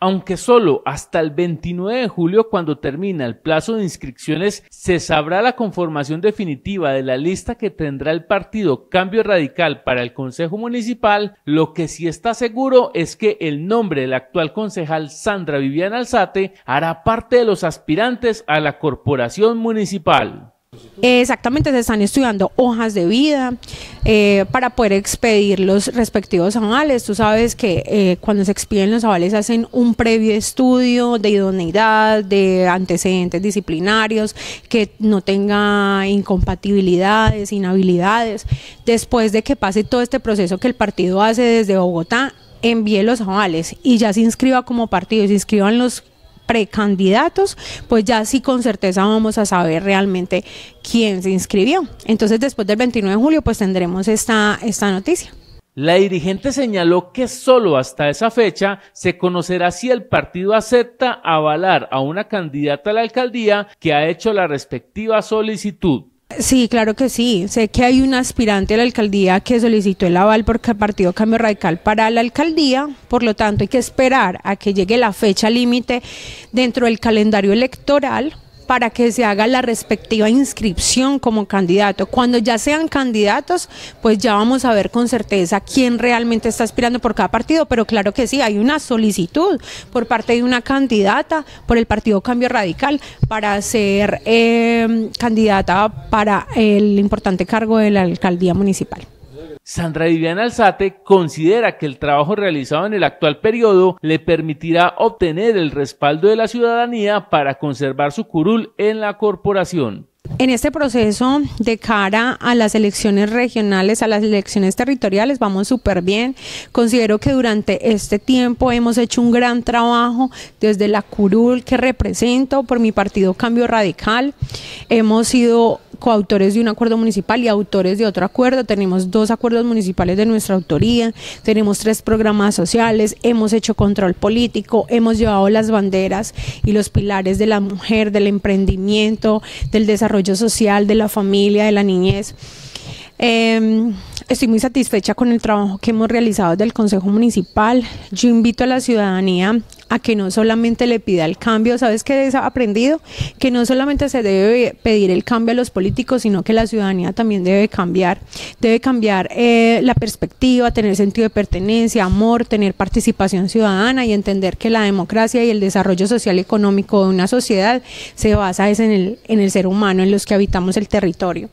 aunque solo hasta el 29 de julio cuando termina el plazo de inscripciones se sabrá la conformación definitiva de la lista que tendrá el partido Cambio Radical para el Consejo Municipal, lo que sí está seguro es que el nombre de la actual concejal Sandra Viviana Alzate hará parte de los aspirantes a la corporación municipal. Exactamente, se están estudiando hojas de vida eh, para poder expedir los respectivos avales. Tú sabes que eh, cuando se expiden los avales hacen un previo estudio de idoneidad, de antecedentes disciplinarios, que no tenga incompatibilidades, inhabilidades. Después de que pase todo este proceso que el partido hace desde Bogotá, envíe los avales y ya se inscriba como partido, se inscriban los precandidatos, pues ya sí con certeza vamos a saber realmente quién se inscribió. Entonces después del 29 de julio pues tendremos esta, esta noticia. La dirigente señaló que solo hasta esa fecha se conocerá si el partido acepta avalar a una candidata a la alcaldía que ha hecho la respectiva solicitud. Sí, claro que sí. Sé que hay un aspirante a la alcaldía que solicitó el aval por el Partido Cambio Radical para la alcaldía. Por lo tanto, hay que esperar a que llegue la fecha límite dentro del calendario electoral para que se haga la respectiva inscripción como candidato. Cuando ya sean candidatos, pues ya vamos a ver con certeza quién realmente está aspirando por cada partido, pero claro que sí, hay una solicitud por parte de una candidata por el Partido Cambio Radical para ser eh, candidata para el importante cargo de la alcaldía municipal. Sandra Viviana Alzate considera que el trabajo realizado en el actual periodo le permitirá obtener el respaldo de la ciudadanía para conservar su curul en la corporación. En este proceso de cara a las elecciones regionales, a las elecciones territoriales, vamos súper bien. Considero que durante este tiempo hemos hecho un gran trabajo desde la curul que represento por mi partido Cambio Radical. Hemos sido coautores de un acuerdo municipal y autores de otro acuerdo. Tenemos dos acuerdos municipales de nuestra autoría, tenemos tres programas sociales, hemos hecho control político, hemos llevado las banderas y los pilares de la mujer, del emprendimiento, del desarrollo social, de la familia, de la niñez. Em, estoy muy satisfecha con el trabajo que hemos realizado del Consejo Municipal. Yo invito a la ciudadanía a que no solamente le pida el cambio, ¿sabes qué he aprendido? Que no solamente se debe pedir el cambio a los políticos, sino que la ciudadanía también debe cambiar, debe cambiar eh, la perspectiva, tener sentido de pertenencia, amor, tener participación ciudadana y entender que la democracia y el desarrollo social y económico de una sociedad se basa en el, en el ser humano, en los que habitamos el territorio.